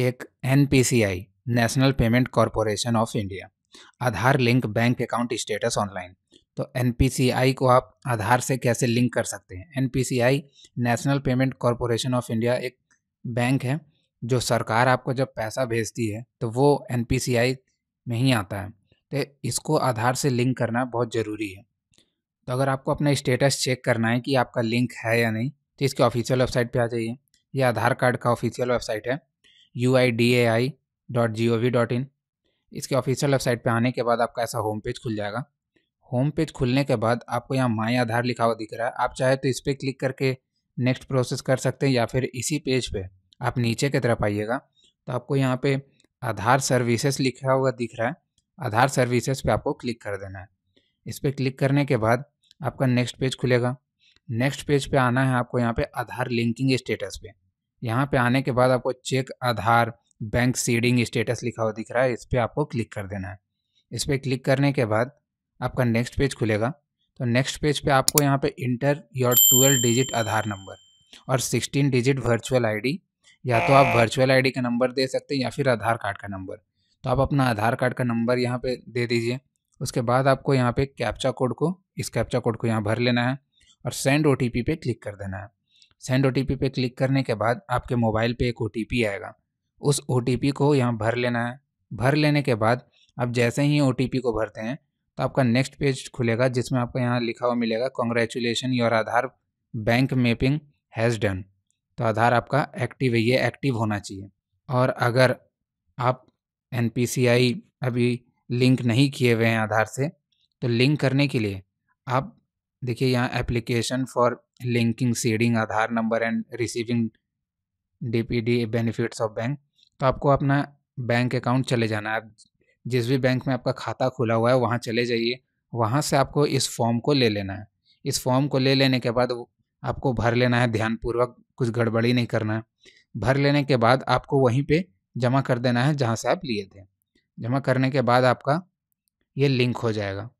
check NPCI national payment corporation of India Aadhaar link bank account status online तो N को आप आधार से कैसे लिंक कर सकते हैं N national payment corporation of India एक बैंक है जो सरकार आपको जब पैसा भेजती है तो वो एन में ही आता है तो इसको आधार से लिंक करना बहुत ज़रूरी है तो अगर आपको अपना स्टेटस चेक करना है कि आपका लिंक है या नहीं तो इसके ऑफिशियल वेबसाइट पे आ जाइए ये आधार कार्ड का ऑफिशियल वेबसाइट है U I D A I dot G O V dot in इसके ऑफिशियल वेबसाइट पे आने के बाद आपका ऐसा होम पेज खुल जाएगा होम पेज खुलने के बाद आपको यहाँ माई आधार लिखा हुआ दिख रहा है आप चाहे तो इस पर क्लिक करके नेक्स्ट प्रोसेस कर सकते हैं या फिर इसी पेज पे आप नीचे की तरफ आइएगा तो आपको यहाँ पे आधार सर्विसेज लिखा हुआ दिख रहा है आधार सर्विसेज पे आपको क्लिक कर देना है इस पर क्लिक करने के बाद आपका नेक्स्ट पेज खुलेगा नेक्स्ट पेज पे आना है आपको यहाँ पे आधार लिंकिंग स्टेटस पे यहाँ पे आने के बाद आपको check Aadhaar bank seeding status लिखा हुआ दिख रहा है इस पर आपको क्लिक कर देना है इस पर क्लिक करने के बाद आपका नेक्स्ट पेज खुलेगा तो नेक्स्ट पेज पे आपको यहाँ पे enter your twelve digit Aadhaar number और सिक्सटीन डिजिट वर्चुअल आईडी या तो आप वर्चुअल आईडी का नंबर दे सकते हैं या फिर आधार कार्ड का नंबर तो आप अपना आधार कार्ड का नंबर यहाँ पे दे दीजिए उसके बाद आपको यहाँ पे कैप्चा कोड को इस कैप्चा कोड को यहाँ भर लेना है और सेंड ओ पे क्लिक कर देना है सेंड ओ पे क्लिक करने के बाद आपके मोबाइल पे एक ओ आएगा उस ओ को यहाँ भर लेना है भर लेने के बाद आप जैसे ही ओ को भरते हैं तो आपका नेक्स्ट पेज खुलेगा जिसमें आपको यहाँ लिखा हुआ मिलेगा congratulation your Aadhaar bank mapping has done तो आधार आपका एक्टिव है ये एक्टिव होना चाहिए और अगर आप एन अभी लिंक नहीं किए हुए हैं आधार से तो लिंक करने के लिए आप देखिए यहाँ application for linking seeding Aadhaar number and receiving DPD benefits of bank तो आपको अपना बैंक अकाउंट चले जाना है जिस भी बैंक में आपका खाता खुला हुआ है वहाँ चले जाइए वहाँ से आपको इस फॉर्म को ले लेना है इस फॉर्म को ले लेने के बाद आपको भर लेना है ध्यानपूर्वक कुछ गड़बड़ी नहीं करना है भर लेने के बाद आपको वहीं पे जमा कर देना है जहाँ से आप लिए थे जमा करने के बाद आपका ये लिंक हो जाएगा